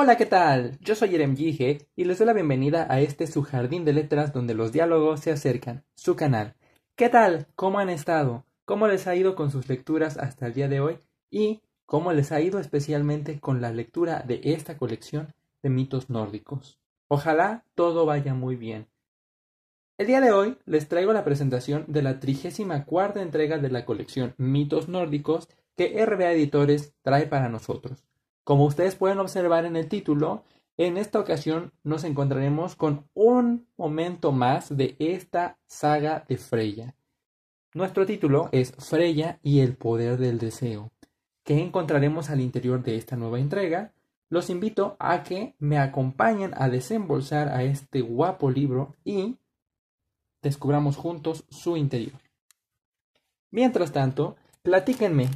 Hola, ¿qué tal? Yo soy Jerem Gige y les doy la bienvenida a este su jardín de letras donde los diálogos se acercan, su canal. ¿Qué tal? ¿Cómo han estado? ¿Cómo les ha ido con sus lecturas hasta el día de hoy? Y cómo les ha ido especialmente con la lectura de esta colección de mitos nórdicos. Ojalá todo vaya muy bien. El día de hoy les traigo la presentación de la trigésima cuarta entrega de la colección Mitos Nórdicos que RBA Editores trae para nosotros. Como ustedes pueden observar en el título, en esta ocasión nos encontraremos con un momento más de esta saga de Freya. Nuestro título es Freya y el poder del deseo, que encontraremos al interior de esta nueva entrega. Los invito a que me acompañen a desembolsar a este guapo libro y descubramos juntos su interior. Mientras tanto, platíquenme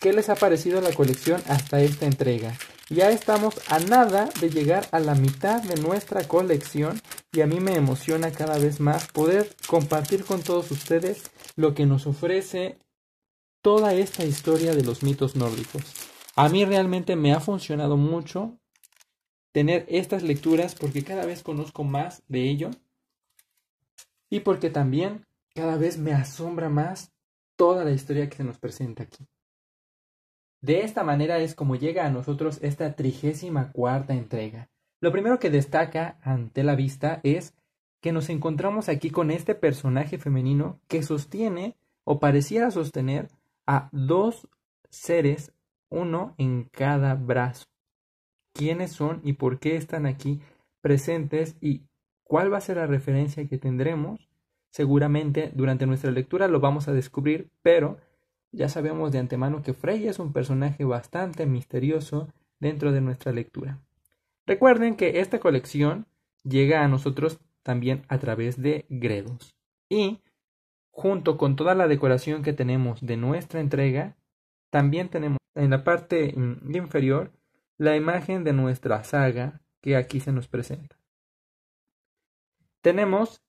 qué les ha parecido la colección hasta esta entrega. Ya estamos a nada de llegar a la mitad de nuestra colección y a mí me emociona cada vez más poder compartir con todos ustedes lo que nos ofrece toda esta historia de los mitos nórdicos. A mí realmente me ha funcionado mucho tener estas lecturas porque cada vez conozco más de ello y porque también cada vez me asombra más toda la historia que se nos presenta aquí. De esta manera es como llega a nosotros esta trigésima cuarta entrega. Lo primero que destaca ante la vista es que nos encontramos aquí con este personaje femenino que sostiene o pareciera sostener a dos seres, uno en cada brazo. ¿Quiénes son y por qué están aquí presentes y cuál va a ser la referencia que tendremos? Seguramente durante nuestra lectura lo vamos a descubrir, pero ya sabemos de antemano que Freya es un personaje bastante misterioso dentro de nuestra lectura. Recuerden que esta colección llega a nosotros también a través de Gredos y junto con toda la decoración que tenemos de nuestra entrega, también tenemos en la parte mm, inferior la imagen de nuestra saga que aquí se nos presenta. Tenemos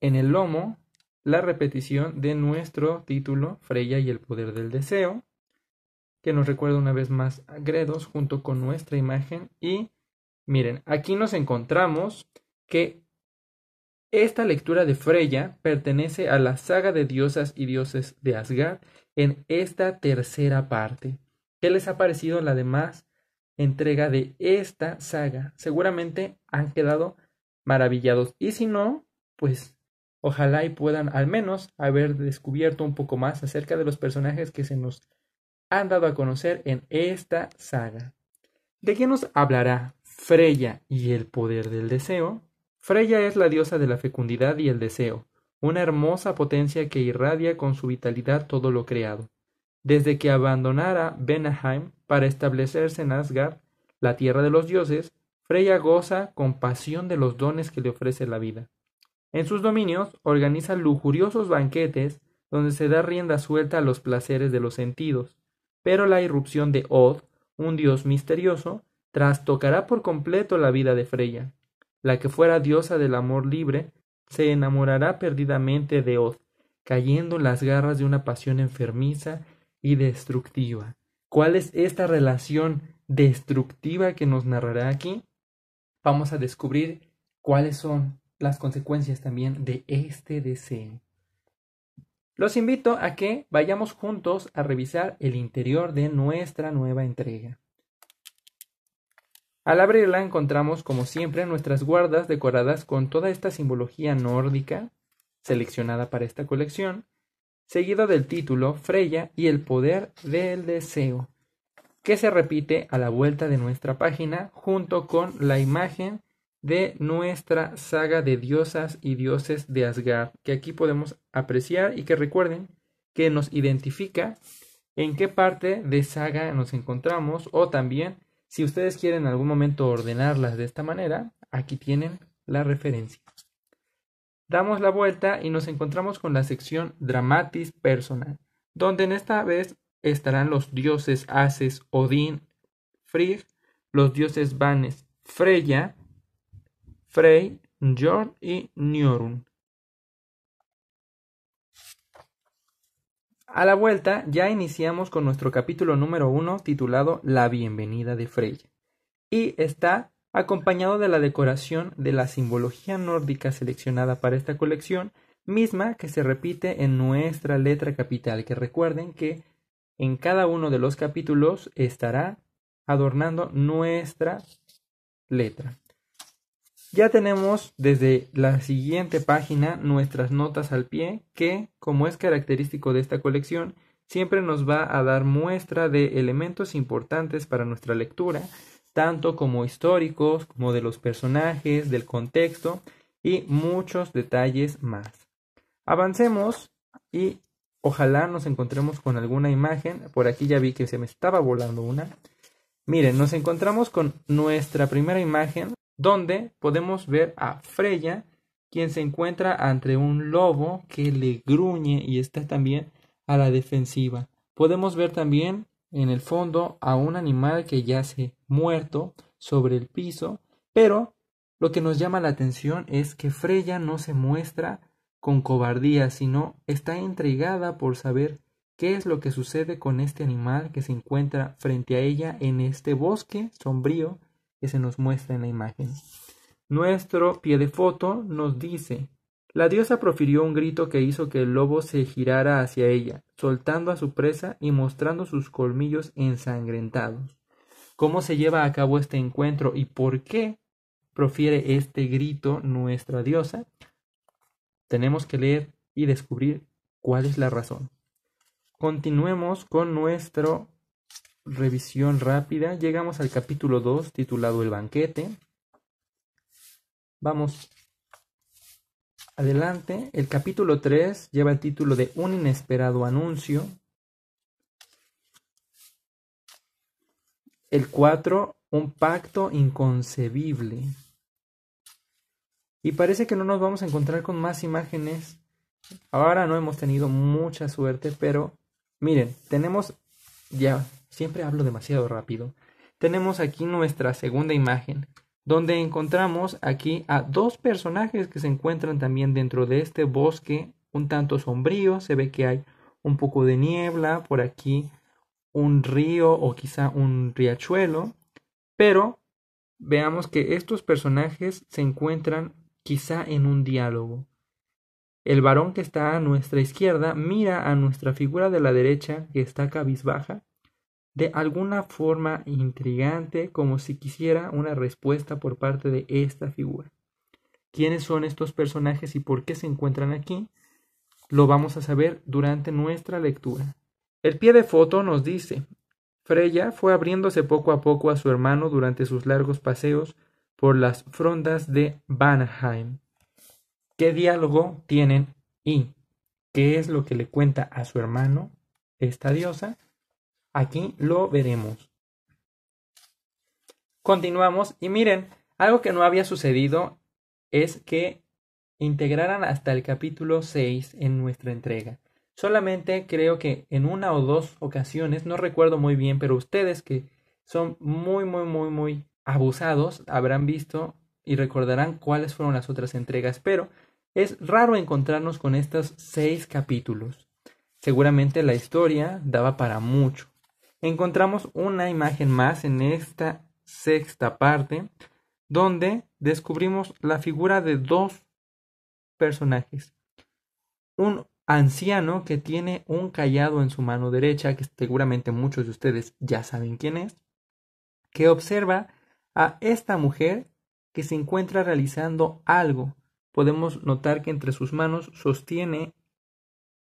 en el lomo la repetición de nuestro título Freya y el poder del deseo, que nos recuerda una vez más a Gredos junto con nuestra imagen. Y miren, aquí nos encontramos que esta lectura de Freya pertenece a la saga de diosas y dioses de Asgard en esta tercera parte. ¿Qué les ha parecido la demás entrega de esta saga? Seguramente han quedado maravillados. Y si no, pues Ojalá y puedan al menos haber descubierto un poco más acerca de los personajes que se nos han dado a conocer en esta saga. ¿De qué nos hablará Freya y el poder del deseo? Freya es la diosa de la fecundidad y el deseo, una hermosa potencia que irradia con su vitalidad todo lo creado. Desde que abandonara Benaheim para establecerse en Asgard, la tierra de los dioses, Freya goza con pasión de los dones que le ofrece la vida. En sus dominios organiza lujuriosos banquetes donde se da rienda suelta a los placeres de los sentidos, pero la irrupción de Od, un dios misterioso, trastocará por completo la vida de Freya. La que fuera diosa del amor libre se enamorará perdidamente de Od, cayendo en las garras de una pasión enfermiza y destructiva. ¿Cuál es esta relación destructiva que nos narrará aquí? Vamos a descubrir cuáles son las consecuencias también de este deseo. Los invito a que vayamos juntos a revisar el interior de nuestra nueva entrega. Al abrirla encontramos como siempre nuestras guardas decoradas con toda esta simbología nórdica seleccionada para esta colección, seguido del título Freya y el poder del deseo, que se repite a la vuelta de nuestra página junto con la imagen de nuestra saga de diosas y dioses de Asgard, que aquí podemos apreciar y que recuerden que nos identifica en qué parte de saga nos encontramos o también si ustedes quieren en algún momento ordenarlas de esta manera, aquí tienen la referencia. Damos la vuelta y nos encontramos con la sección Dramatis Personal, donde en esta vez estarán los dioses Ases, Odín, Frigg, los dioses Vanes, Freya, Frey, Njord y Njörn. A la vuelta ya iniciamos con nuestro capítulo número 1 titulado La bienvenida de Frey. y está acompañado de la decoración de la simbología nórdica seleccionada para esta colección, misma que se repite en nuestra letra capital, que recuerden que en cada uno de los capítulos estará adornando nuestra letra. Ya tenemos desde la siguiente página nuestras notas al pie que, como es característico de esta colección, siempre nos va a dar muestra de elementos importantes para nuestra lectura, tanto como históricos, como de los personajes, del contexto y muchos detalles más. Avancemos y ojalá nos encontremos con alguna imagen. Por aquí ya vi que se me estaba volando una. Miren, nos encontramos con nuestra primera imagen donde podemos ver a Freya, quien se encuentra ante un lobo que le gruñe y está también a la defensiva. Podemos ver también en el fondo a un animal que yace muerto sobre el piso, pero lo que nos llama la atención es que Freya no se muestra con cobardía, sino está intrigada por saber qué es lo que sucede con este animal que se encuentra frente a ella en este bosque sombrío que se nos muestra en la imagen. Nuestro pie de foto nos dice, la diosa profirió un grito que hizo que el lobo se girara hacia ella, soltando a su presa y mostrando sus colmillos ensangrentados. ¿Cómo se lleva a cabo este encuentro y por qué profiere este grito nuestra diosa? Tenemos que leer y descubrir cuál es la razón. Continuemos con nuestro revisión rápida, llegamos al capítulo 2 titulado El banquete. Vamos adelante. El capítulo 3 lleva el título de Un inesperado anuncio. El 4, un pacto inconcebible. Y parece que no nos vamos a encontrar con más imágenes. Ahora no hemos tenido mucha suerte, pero miren, tenemos ya siempre hablo demasiado rápido, tenemos aquí nuestra segunda imagen, donde encontramos aquí a dos personajes que se encuentran también dentro de este bosque un tanto sombrío, se ve que hay un poco de niebla, por aquí un río o quizá un riachuelo, pero veamos que estos personajes se encuentran quizá en un diálogo. El varón que está a nuestra izquierda mira a nuestra figura de la derecha que está cabizbaja de alguna forma intrigante como si quisiera una respuesta por parte de esta figura. ¿Quiénes son estos personajes y por qué se encuentran aquí? Lo vamos a saber durante nuestra lectura. El pie de foto nos dice, Freya fue abriéndose poco a poco a su hermano durante sus largos paseos por las frondas de Vanheim. ¿Qué diálogo tienen y qué es lo que le cuenta a su hermano esta diosa? Aquí lo veremos. Continuamos y miren, algo que no había sucedido es que integraran hasta el capítulo 6 en nuestra entrega. Solamente creo que en una o dos ocasiones, no recuerdo muy bien, pero ustedes que son muy, muy, muy, muy abusados habrán visto y recordarán cuáles fueron las otras entregas, pero es raro encontrarnos con estos seis capítulos. Seguramente la historia daba para mucho encontramos una imagen más en esta sexta parte, donde descubrimos la figura de dos personajes. Un anciano que tiene un callado en su mano derecha, que seguramente muchos de ustedes ya saben quién es, que observa a esta mujer que se encuentra realizando algo. Podemos notar que entre sus manos sostiene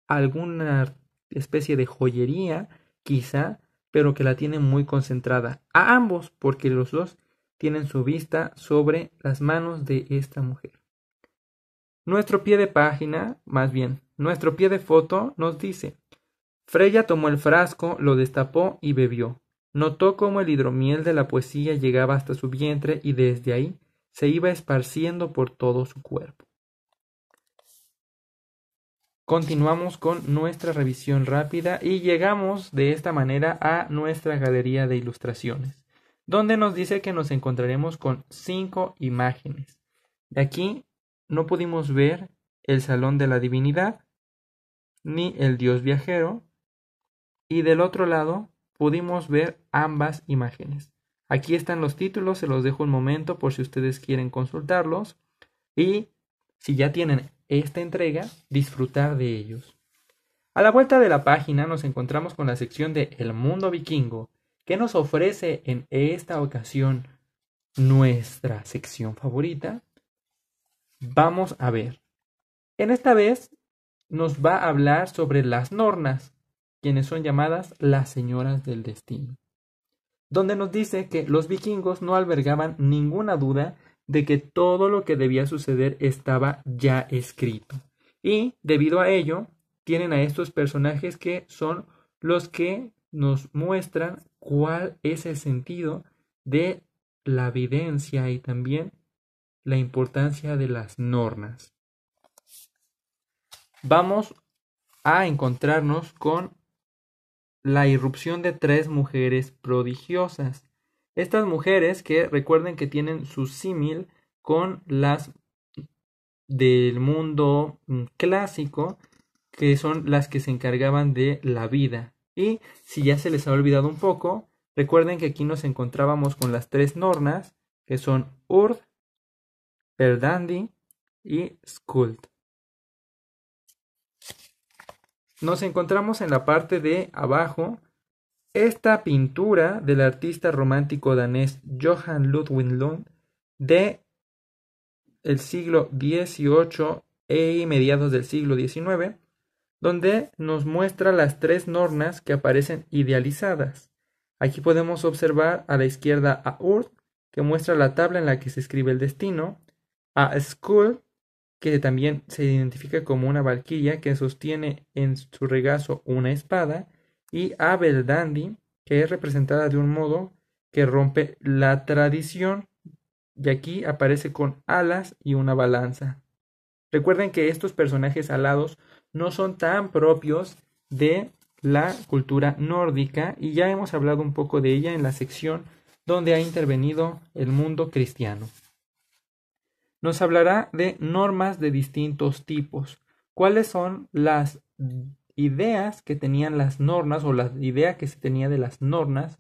alguna especie de joyería, quizá, pero que la tiene muy concentrada. A ambos, porque los dos tienen su vista sobre las manos de esta mujer. Nuestro pie de página, más bien, nuestro pie de foto nos dice, Freya tomó el frasco, lo destapó y bebió. Notó cómo el hidromiel de la poesía llegaba hasta su vientre y desde ahí se iba esparciendo por todo su cuerpo. Continuamos con nuestra revisión rápida y llegamos de esta manera a nuestra galería de ilustraciones, donde nos dice que nos encontraremos con cinco imágenes. De aquí no pudimos ver el Salón de la Divinidad, ni el Dios Viajero, y del otro lado pudimos ver ambas imágenes. Aquí están los títulos, se los dejo un momento por si ustedes quieren consultarlos, y si ya tienen esta entrega, disfrutar de ellos. A la vuelta de la página nos encontramos con la sección de El mundo vikingo, que nos ofrece en esta ocasión nuestra sección favorita. Vamos a ver. En esta vez nos va a hablar sobre las nornas, quienes son llamadas las señoras del destino, donde nos dice que los vikingos no albergaban ninguna duda de que todo lo que debía suceder estaba ya escrito. Y debido a ello, tienen a estos personajes que son los que nos muestran cuál es el sentido de la evidencia y también la importancia de las normas. Vamos a encontrarnos con la irrupción de tres mujeres prodigiosas. Estas mujeres que recuerden que tienen su símil con las del mundo mm, clásico, que son las que se encargaban de la vida. Y si ya se les ha olvidado un poco, recuerden que aquí nos encontrábamos con las tres nornas, que son Urd, Perdandi y Skuld. Nos encontramos en la parte de abajo esta pintura del artista romántico danés Johan Ludwig Lund de el siglo XVIII e mediados del siglo XIX, donde nos muestra las tres nornas que aparecen idealizadas. Aquí podemos observar a la izquierda a Urt, que muestra la tabla en la que se escribe el destino, a Skull, que también se identifica como una valquilla que sostiene en su regazo una espada, y Abel Dandy, que es representada de un modo que rompe la tradición, y aquí aparece con alas y una balanza. Recuerden que estos personajes alados no son tan propios de la cultura nórdica y ya hemos hablado un poco de ella en la sección donde ha intervenido el mundo cristiano. Nos hablará de normas de distintos tipos. ¿Cuáles son las ideas que tenían las nornas o la idea que se tenía de las nornas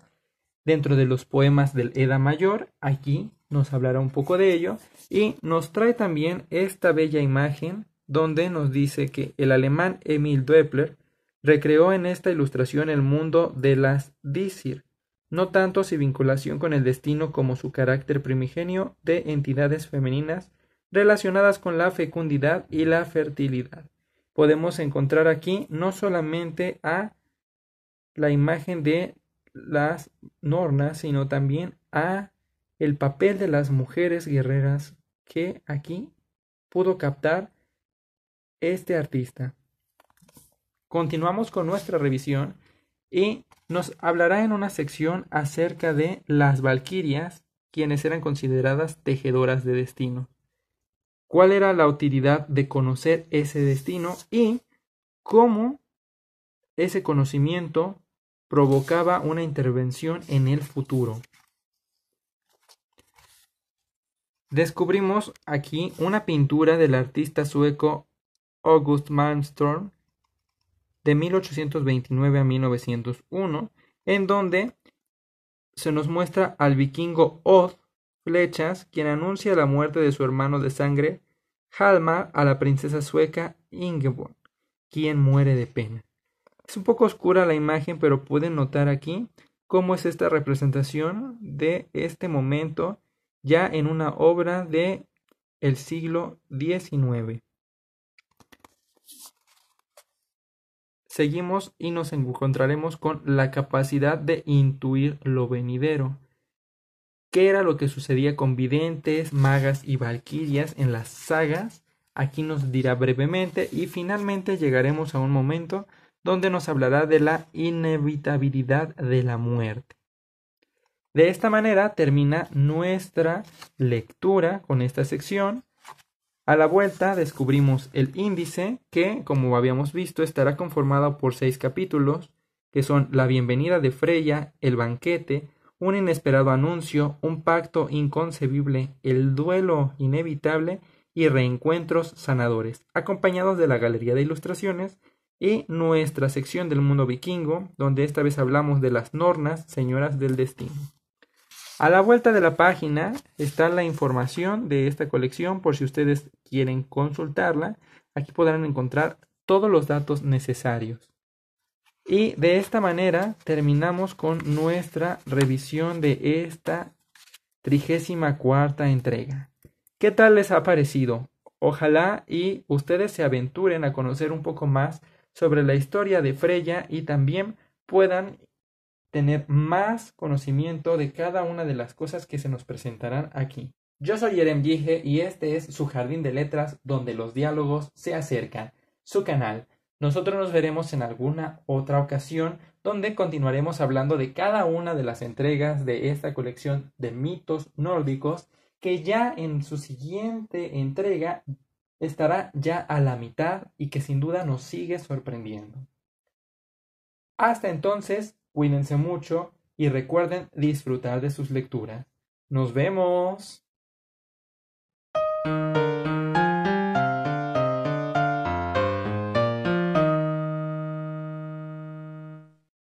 dentro de los poemas del Eda Mayor. Aquí nos hablará un poco de ello y nos trae también esta bella imagen donde nos dice que el alemán Emil Doepler recreó en esta ilustración el mundo de las Dísir, no tanto su vinculación con el destino como su carácter primigenio de entidades femeninas relacionadas con la fecundidad y la fertilidad podemos encontrar aquí no solamente a la imagen de las nornas, sino también a el papel de las mujeres guerreras que aquí pudo captar este artista. Continuamos con nuestra revisión y nos hablará en una sección acerca de las valquirias, quienes eran consideradas tejedoras de destino cuál era la utilidad de conocer ese destino y cómo ese conocimiento provocaba una intervención en el futuro. Descubrimos aquí una pintura del artista sueco August Malmström de 1829 a 1901, en donde se nos muestra al vikingo Odd Flechas, quien anuncia la muerte de su hermano de sangre, Halma a la princesa sueca Ingeborg, quien muere de pena. Es un poco oscura la imagen, pero pueden notar aquí cómo es esta representación de este momento ya en una obra de el siglo XIX. Seguimos y nos encontraremos con la capacidad de intuir lo venidero qué era lo que sucedía con videntes, magas y valquirias en las sagas, aquí nos dirá brevemente y finalmente llegaremos a un momento donde nos hablará de la inevitabilidad de la muerte. De esta manera termina nuestra lectura con esta sección. A la vuelta descubrimos el índice que, como habíamos visto, estará conformado por seis capítulos, que son la bienvenida de Freya, el banquete, un inesperado anuncio, un pacto inconcebible, el duelo inevitable y reencuentros sanadores, acompañados de la galería de ilustraciones y nuestra sección del mundo vikingo, donde esta vez hablamos de las Nornas, señoras del destino. A la vuelta de la página está la información de esta colección por si ustedes quieren consultarla. Aquí podrán encontrar todos los datos necesarios. Y de esta manera terminamos con nuestra revisión de esta trigésima cuarta entrega. ¿Qué tal les ha parecido? Ojalá y ustedes se aventuren a conocer un poco más sobre la historia de Freya y también puedan tener más conocimiento de cada una de las cosas que se nos presentarán aquí. Yo soy Jerem Gige y este es su jardín de letras donde los diálogos se acercan, su canal. Nosotros nos veremos en alguna otra ocasión donde continuaremos hablando de cada una de las entregas de esta colección de mitos nórdicos que ya en su siguiente entrega estará ya a la mitad y que sin duda nos sigue sorprendiendo. Hasta entonces, cuídense mucho y recuerden disfrutar de sus lecturas. Nos vemos.